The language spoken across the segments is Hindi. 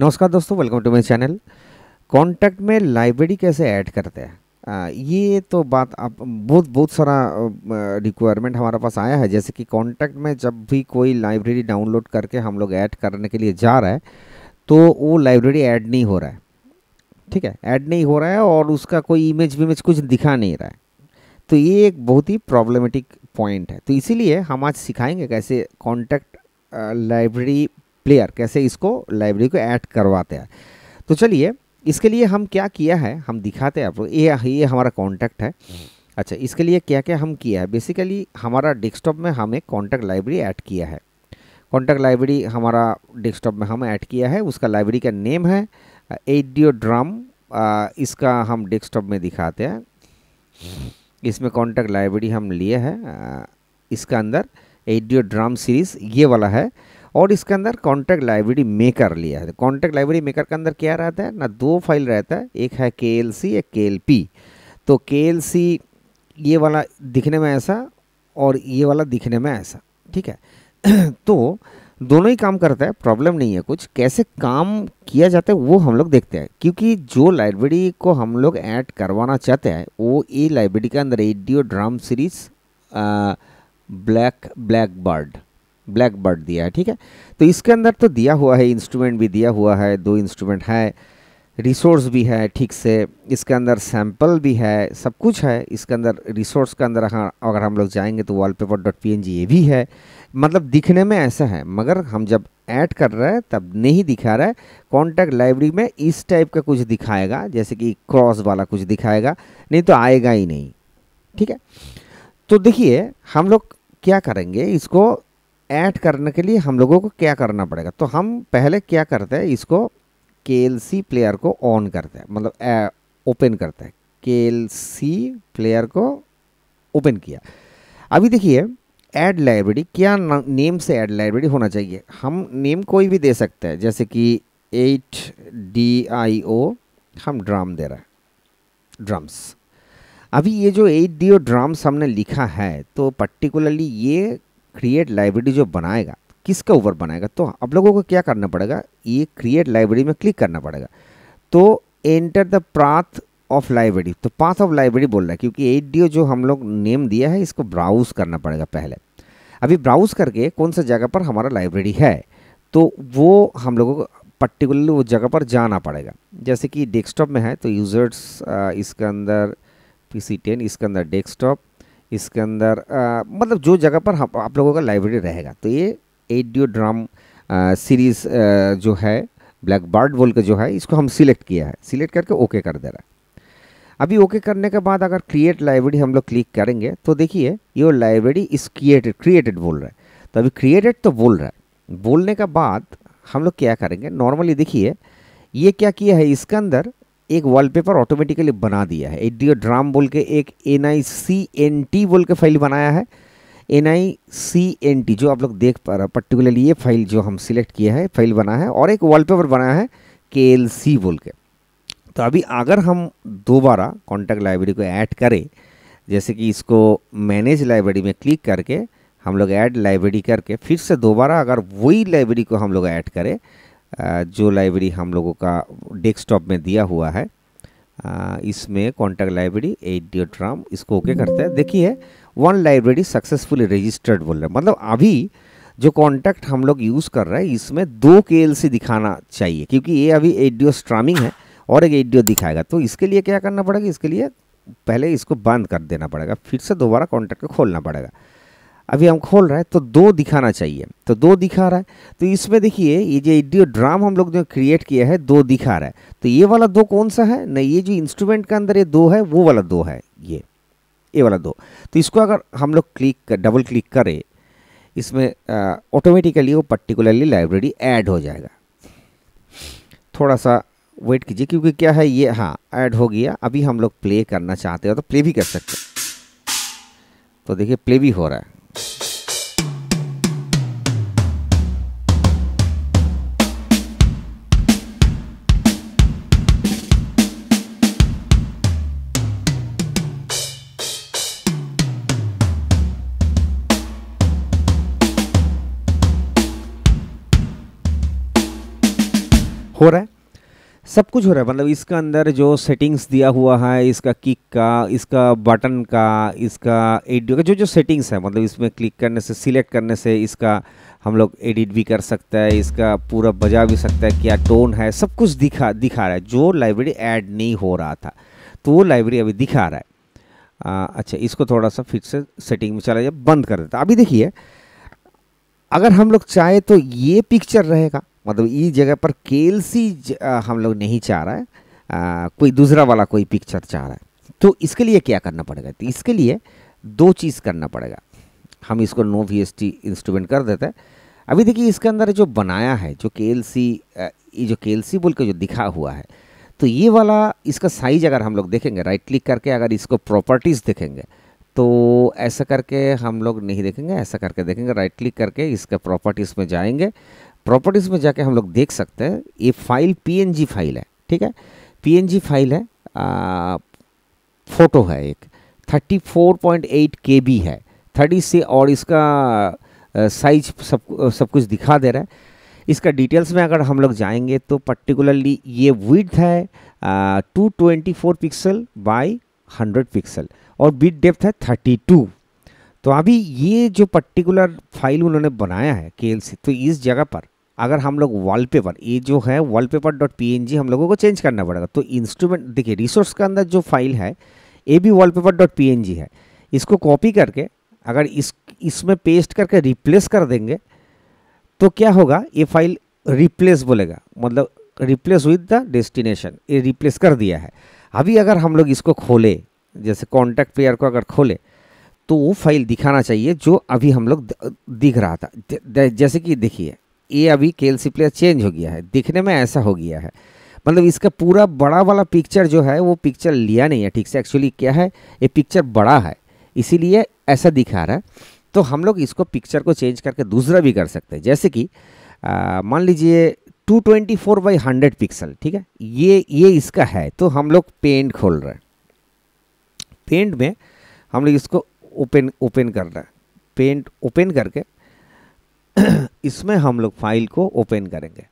नमस्कार दोस्तों welcome to my channel contact में लाइब्रेरी कैसे ऐड करते हैं ये तो बात आप बहुत बहुत सारा रिक्वायरमेंट हमारे पास आया है जैसे कि कॉन्टैक्ट में जब भी कोई लाइब्रेरी डाउनलोड करके हम लोग ऐड करने के लिए जा रहा है तो वो लाइब्रेरी ऐड नहीं हो रहा है ठीक है ऐड नहीं हो रहा है और उसका कोई इमेज विमेज कुछ दिखा नहीं रहा है तो ये एक बहुत ही प्रॉब्लमेटिक पॉइंट है तो इसीलिए हम आज सिखाएंगे कैसे कॉन्टैक्ट लाइब्रेरी प्लेयर कैसे इसको लाइब्रेरी को ऐड करवाते हैं तो चलिए इसके लिए हम क्या किया है हम दिखाते हैं आपको ये ये हमारा कॉन्टैक्ट है हम्म। अच्छा इसके लिए क्या क्या हम किया है बेसिकली हमारा डेस्कटॉप में हमें कॉन्टैक्ट लाइब्रेरी ऐड किया है कॉन्टैक्ट लाइब्रेरी हमारा डेस्कटॉप में हम ऐड किया है उसका लाइब्रेरी का नेम है एडियो ड्रम इसका हम डेस्कटॉप में दिखाते हैं इसमें कॉन्टैक्ट लाइब्रेरी हम लिए हैं इसका अंदर एडियो ड्राम सीरीज़ ये वाला है और इसके अंदर कॉन्टैक्ट लाइब्रेरी मेकर लिया है कॉन्टैक्ट लाइब्रेरी मेकर के अंदर क्या रहता है ना दो फाइल रहता है एक है के एल सी एक के एल पी तो के एल सी ये वाला दिखने में ऐसा और ये वाला दिखने में ऐसा ठीक है तो दोनों ही काम करता है प्रॉब्लम नहीं है कुछ कैसे काम किया जाता है वो हम लोग देखते हैं क्योंकि जो लाइब्रेरी को हम लोग ऐड करवाना चाहते हैं वो ये लाइब्रेरी के अंदर radio drama series black black bird black bird दिया है ठीक है तो इसके अंदर तो दिया हुआ है इंस्ट्रूमेंट भी दिया हुआ है दो इंस्ट्रूमेंट है रिसोर्स भी है ठीक से इसके अंदर सैम्पल भी है सब कुछ है इसके अंदर रिसोर्स के अंदर हाँ अगर हम लोग जाएंगे तो wallpaper dot P N G ये भी है मतलब दिखने में ऐसा है मगर हम जब ऐड कर रहे हैं तब नहीं दिखा रहा है कॉन्टैक्ट लाइब्रेरी में इस टाइप का कुछ दिखाएगा जैसे कि क्रॉस वाला कुछ दिखाएगा नहीं तो आएगा ही नहीं ठीक है तो देखिए हम लोग क्या करेंगे इसको ऐड करने के लिए हम लोगों को क्या करना पड़ेगा तो हम पहले क्या करते हैं इसको के प्लेयर को ऑन करते हैं मतलब ओपन करते हैं के प्लेयर को ओपन किया अभी देखिए ऐड लाइब्रेरी क्या नेम से ऐड लाइब्रेरी होना चाहिए हम नेम कोई भी दे सकते हैं जैसे कि एट डी आई ओ हम ड्राम दे रहे हैं ड्रम्स अभी ये जो एट डी ओ ड्राम्स हमने लिखा है तो पर्टिकुलरली ये क्रिएट लाइब्रेरी जो बनाएगा किसके ऊपर बनाएगा तो आप लोगों को क्या करना पड़ेगा ये क्रिएट लाइब्रेरी में क्लिक करना पड़ेगा तो enter the path of library तो पाथ ऑफ लाइब्रेरी बोल रहा है क्योंकि एट डी जो हम लोग नेम दिया है इसको ब्राउज़ करना पड़ेगा पहले अभी ब्राउज़ करके कौन सा जगह पर हमारा लाइब्रेरी है तो वो हम लोगों को पर्टिकुलरली वो जगह पर जाना पड़ेगा जैसे कि डेस्कटॉप में है तो यूज़र्स इसके अंदर पी सी टेन इसके अंदर डेस्कटॉप इसके अंदर आ, मतलब जो जगह पर हम आप लोगों का लाइब्रेरी रहेगा तो ये एडियो ड्राम सीरीज़ जो है ब्लैक बर्ड बोल के जो है इसको हम सिलेक्ट किया है सिलेक्ट करके ओके कर दे रहा है अभी ओके करने के बाद अगर क्रिएट लाइब्रेरी हम लोग क्लिक करेंगे तो देखिए your library is created created बोल रहा है तो अभी क्रिएटेड तो बोल रहा है बोलने के बाद हम लोग क्या करेंगे नॉर्मली देखिए ये क्या किया है इसके अंदर एक वॉलपेपर ऑटोमेटिकली बना दिया है एडियो ड्राम बोल के एक N I C N T बोल के फाइल बनाया है N I C N T जो आप लोग देख पा रहे पर्टिकुलरली ये फाइल जो हम सिलेक्ट किया है फाइल बना है और एक वॉलपेपर बनाया है के एल सी बोल के तो अभी अगर हम दोबारा कॉन्टैक्ट लाइब्रेरी को ऐड करें जैसे कि इसको मैनेज लाइब्रेरी में क्लिक करके हम लोग ऐड लाइब्रेरी करके फिर से दोबारा अगर वही लाइब्रेरी को हम लोग ऐड करें जो लाइब्रेरी हम लोगों का डेस्कटॉप में दिया हुआ है इसमें कॉन्टैक्ट लाइब्रेरी एट ड्राम इसको ओके करते हैं देखिए वन लाइब्रेरी सक्सेसफुली रजिस्टर्ड बोल रहे हैं मतलब अभी जो कॉन्टैक्ट हम लोग यूज़ कर रहे हैं इसमें दो के दिखाना चाहिए क्योंकि ये अभी एडियो स्ट्रामिंग है और एक एडियो दिखाएगा तो इसके लिए क्या करना पड़ेगा इसके लिए पहले इसको बंद कर देना पड़ेगा फिर से दोबारा कॉन्टैक्ट को खोलना पड़ेगा अभी हम खोल रहे हैं तो दो दिखाना चाहिए तो दो दिखा रहा है तो इसमें देखिए ये जो एडियो ड्राम हम लोग ने क्रिएट किया है दो दिखा रहा है तो ये वाला दो कौन सा है नहीं ये जो इंस्ट्रूमेंट के अंदर ये दो है वो वाला दो है ये ये वाला दो तो इसको अगर हम लोग क्लिक कर, डबल क्लिक करें इसमें ऑटोमेटिकली वो पर्टिकुलरली लाइब्रेरी ऐड हो जाएगा थोड़ा सा वेट कीजिए क्योंकि क्या है ये हाँ ऐड हो गया अभी हम लोग प्ले करना चाहते हैं तो प्ले भी कर सकते तो देखिए प्ले भी हो रहा है हो रहा है सब कुछ हो रहा है मतलब इसका अंदर जो सेटिंग्स दिया हुआ है इसका किक का इसका बटन का इसका एडियो का जो जो सेटिंग्स है मतलब इसमें क्लिक करने से सिलेक्ट करने से इसका हम लोग एडिट भी कर सकते हैं इसका पूरा बजा भी सकता है क्या टोन है सब कुछ दिखा दिखा रहा है जो लाइब्रेरी ऐड नहीं हो रहा था तो वो लाइब्रेरी अभी दिखा रहा है आ, अच्छा इसको थोड़ा सा फिर से सेटिंग में चला जाए बंद कर देता अभी देखिए अगर हम लोग चाहें तो ये पिक्चर रहेगा मतलब इस जगह पर सी हम लोग नहीं चाह रहा है आ, कोई दूसरा वाला कोई पिक्चर चाह रहा है तो इसके लिए क्या करना पड़ेगा तो इसके लिए दो चीज़ करना पड़ेगा हम इसको no V S T instrument कर देते हैं अभी देखिए इसके अंदर जो बनाया है जो के एल सी ये जो के एल सी बोल के जो दिखा हुआ है तो ये वाला इसका साइज अगर हम लोग देखेंगे राइट क्लिक करके अगर इसको प्रॉपर्टीज़ देखेंगे तो ऐसा करके हम लोग नहीं देखेंगे ऐसा करके देखेंगे राइट क्लिक करके इसके प्रॉपर्टीज़ में जाएंगे प्रॉपर्टीज़ में जाके हम लोग देख सकते हैं ये फाइल पीएनजी फाइल है ठीक है पीएनजी फाइल है आ, फोटो है एक 34.8 केबी है 30 से और इसका साइज सब सब कुछ दिखा दे रहा है इसका डिटेल्स में अगर हम लोग जाएंगे तो पर्टिकुलरली ये विथ है two twenty four pixel by hundred pixel और बिट डेप्थ है थर्टी टू तो अभी ये जो पर्टिकुलर फाइल उन्होंने बनाया है के तो इस जगह पर अगर हम लोग वॉलपेपर ये जो है वॉलपेपर डॉट पी हम लोगों को चेंज करना पड़ेगा तो इंस्ट्रूमेंट देखिए रिसोर्स के अंदर जो फाइल है ये भी वॉलपेपर डॉट पी है इसको कॉपी करके अगर इस इसमें पेस्ट करके रिप्लेस कर देंगे तो क्या होगा ये फाइल रिप्लेस बोलेगा मतलब रिप्लेस विद द डेस्टिनेशन ये रिप्लेस कर दिया है अभी अगर हम लोग इसको खोले जैसे कॉन्टैक्ट पेयर को अगर खोले तो वो फाइल दिखाना चाहिए जो अभी हम लोग दिख रहा था जैसे कि देखिए ये अभी के प्लेयर चेंज हो गया है दिखने में ऐसा हो गया है मतलब इसका पूरा बड़ा वाला पिक्चर जो है वो पिक्चर लिया नहीं है ठीक से एक्चुअली क्या है ये पिक्चर बड़ा है इसीलिए ऐसा दिखा रहा है तो हम लोग इसको पिक्चर को चेंज करके दूसरा भी कर सकते हैं जैसे कि मान लीजिए 224 twenty four by hundred pixel ठीक है ये ये इसका है तो हम लोग पेंट खोल रहे हैं पेंट में हम लोग इसको ओपन ओपन कर रहे हैं पेंट ओपन करके इसमें हम लोग फाइल को ओपन करेंगे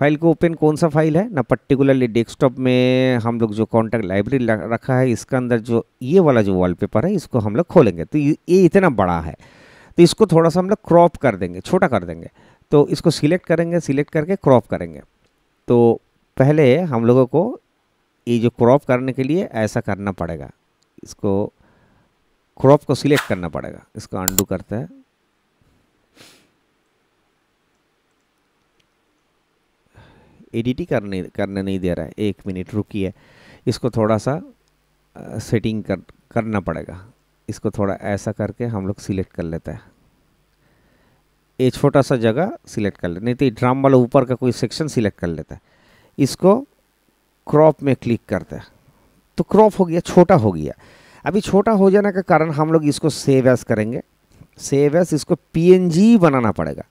फाइल को ओपन कौन सा फाइल है ना पर्टिकुलरली डेस्कटॉप में हम लोग जो कॉन्टैक्ट लाइब्रेरी रखा है इसके अंदर जो ये वाला जो वॉलपेपर है इसको हम लोग खोलेंगे तो ये इतना बड़ा है तो इसको थोड़ा सा हम लोग क्रॉप कर देंगे छोटा कर देंगे तो इसको सिलेक्ट करेंगे सिलेक्ट करके क्रॉप करेंगे तो पहले हम लोगों को ये जो क्रॉप करने के लिए ऐसा करना पड़ेगा इसको क्रॉप को सिलेक्ट करना पड़ेगा इसको अंडू करते हैं एडिट ही करने करने नहीं दे रहा है एक मिनट रुकी है इसको थोड़ा सा सेटिंग कर करना पड़ेगा इसको थोड़ा ऐसा करके हम लोग सिलेक्ट कर लेते हैं ये छोटा सा जगह सिलेक्ट कर लेते नहीं तो ड्राम वाला ऊपर का कोई सेक्शन सिलेक्ट कर लेता है इसको क्रॉप में क्लिक करते हैं तो क्रॉप हो गया छोटा हो गया अभी छोटा हो जाने का कारण हम लोग इसको सेव एस करेंगे सेव एस इसको पीएनजी बनाना पड़ेगा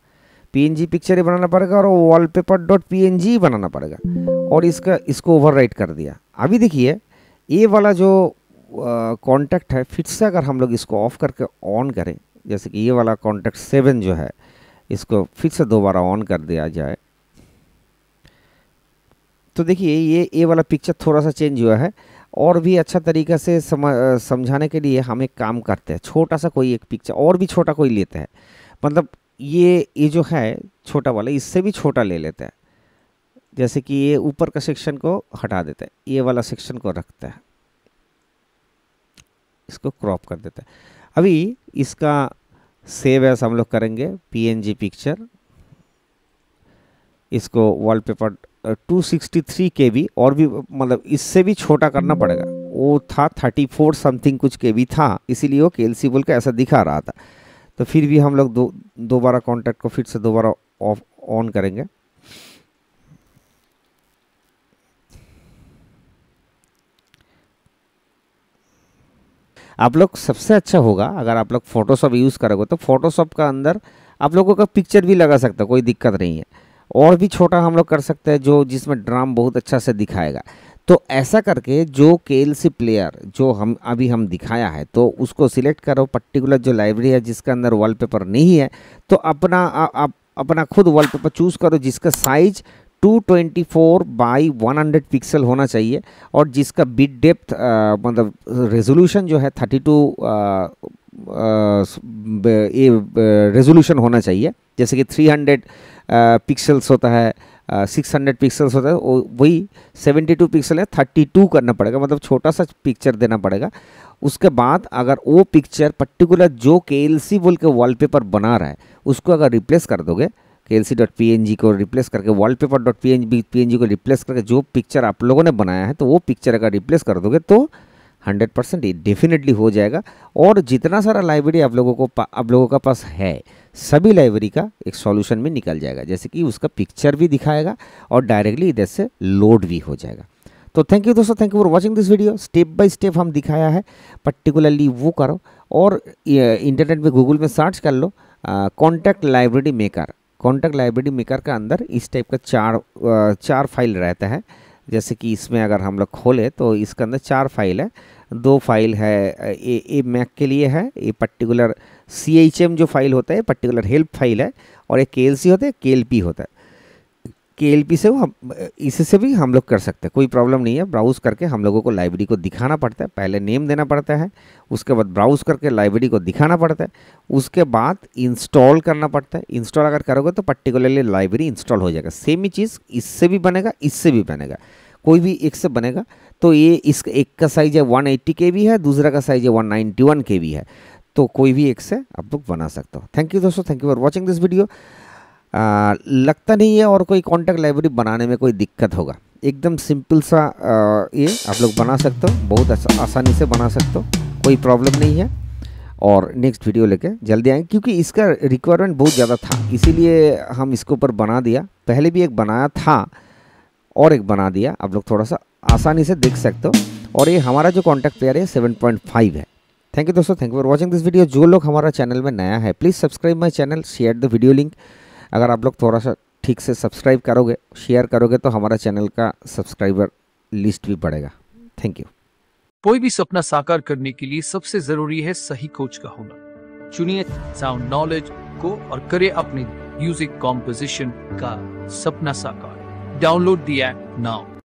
पीएनजी पिक्चर ही बनाना पड़ेगा और वॉलपेपर डॉट पीएनजी बनाना पड़ेगा और इसका इसको ओवरराइट कर दिया अभी देखिए ये वाला जो कॉन्टैक्ट है फिर से अगर हम लोग इसको ऑफ करके ऑन करें जैसे कि ये वाला कॉन्टैक्ट सेवन जो है इसको फिर से दोबारा ऑन कर दिया जाए तो देखिए ये ए वाला पिक्चर थोड़ा सा चेंज हुआ है और भी अच्छा तरीका से समझाने के लिए हम एक काम करते हैं छोटा सा कोई एक पिक्चर और भी छोटा कोई लेते हैं मतलब ये ये जो है छोटा वाला इससे भी छोटा ले लेता है जैसे कि ये ऊपर का सेक्शन को हटा देता है ये वाला सेक्शन को रखता है इसको क्रॉप कर देता है अभी इसका सेव ऐसा हम लोग करेंगे पी पिक्चर इसको वॉलपेपर 263 भी और भी मतलब इससे भी छोटा करना पड़ेगा वो था 34 समथिंग कुछ के भी था इसीलिए वो केएलसी बोल के ऐसा दिखा रहा था तो फिर भी हम लोग दो दोबारा कॉन्टैक्ट को फिर से दोबारा ऑफ ऑन करेंगे आप लोग सबसे अच्छा होगा अगर आप लोग फ़ोटोशॉप यूज़ करोगे तो फ़ोटोशॉप का अंदर आप लोगों का पिक्चर भी लगा सकते हो कोई दिक्कत नहीं है और भी छोटा हम लोग कर सकते हैं जो जिसमें ड्राम बहुत अच्छा से दिखाएगा तो ऐसा करके जो के प्लेयर जो हम अभी हम दिखाया है तो उसको सिलेक्ट करो पर्टिकुलर जो लाइब्रेरी है जिसके अंदर वॉलपेपर नहीं है तो अपना आ, आप अपना खुद वॉलपेपर चूज़ करो जिसका size 224 four by one pixel होना चाहिए और जिसका बिट डेप्थ मतलब रेजोल्यूशन जो है 32 टू रेजोल्यूशन होना चाहिए जैसे कि 300 पिक्सल्स होता है सिक्स हंड्रेड पिक्सल्स होता है वही सेवेंटी टू पिक्सल है थर्टी टू करना पड़ेगा मतलब छोटा सा पिक्चर देना पड़ेगा उसके बाद अगर वो पिक्चर पर्टिकुलर जो के एल सी बोल के पेपर बना रहा है उसको अगर रिप्लेस कर दोगे के L C dot P N G को रिप्लेस करके wallpaper dot P N G P N G को रिप्लेस करके जो पिक्चर आप लोगों ने बनाया है तो वो पिक्चर अगर रिप्लेस कर दोगे तो हंड्रेड परसेंट डेफिनेटली हो जाएगा और जितना सारा लाइब्रेरी आप लोगों को आप लोगों का पास है सभी लाइब्रेरी का एक सॉल्यूशन में निकल जाएगा जैसे कि उसका पिक्चर भी दिखाएगा और डायरेक्टली इधर से लोड भी हो जाएगा तो थैंक यू दोस्तों thank you for watching this video step by step हम दिखाया है पर्टिकुलरली वो करो और इंटरनेट में गूगल में सर्च कर लो contact library maker contact library maker का अंदर इस टाइप का चार आ, चार फाइल रहता है जैसे कि इसमें अगर हम लोग खोलें तो इसके अंदर चार फाइल है दो फाइल है ए ए मैक के लिए है ये पर्टिकुलर सी एच एम जो फाइल होता है पर्टिकुलर हेल्प फाइल है और एक के एल सी होता है के एल पी होता है के से वो हम इससे भी हम लोग कर सकते हैं कोई प्रॉब्लम नहीं है ब्राउज़ करके हम लोगों को लाइब्रेरी को दिखाना पड़ता है पहले नेम देना पड़ता है उसके बाद ब्राउज़ करके लाइब्रेरी को दिखाना पड़ता है उसके बाद इंस्टॉल करना पड़ता है इंस्टॉल अगर करोगे तो पर्टिकुलरली लाइब्रेरी इंस्टॉल हो जाएगा सेम ही चीज़ इससे भी बनेगा इससे भी बनेगा कोई भी एक से बनेगा तो ये इसका एक का साइज़ है वन एट्टी के भी है दूसरा का साइज़ है वन वन के भी है तो कोई भी एक से आप लोग बना सकते हो थैंक यू दोस्तों thank you for watching this video आ, लगता नहीं है और कोई कॉन्टैक्ट लाइब्रेरी बनाने में कोई दिक्कत होगा एकदम सिंपल सा आ, ये आप लोग बना सकते हो बहुत आसानी से बना सकते हो कोई प्रॉब्लम नहीं है और नेक्स्ट वीडियो लेके जल्दी आएंगे क्योंकि इसका रिक्वायरमेंट बहुत ज़्यादा था इसीलिए हम इसके ऊपर बना दिया पहले भी एक बनाया था और एक बना दिया आप लोग थोड़ा सा आसानी से देख सकते हो और ये हमारा जो कॉन्टैक्ट पेयर है सेवन पॉइंट फाइव है थैंक यू दोस्तों thank you for watching this video जो लोग हमारा चैनल में नया है please subscribe my channel share the video link अगर आप लोग थोड़ा सा ठीक से सब्सक्राइब करोगे शेयर करोगे तो हमारा चैनल का सब्सक्राइबर लिस्ट भी बढ़ेगा थैंक यू कोई भी सपना साकार करने के लिए सबसे जरूरी है सही कोच का होना चुनिए साउंड नॉलेज को और करे अपने म्यूजिक कॉम्पोजिशन का सपना साकार डाउनलोड दिया नाउ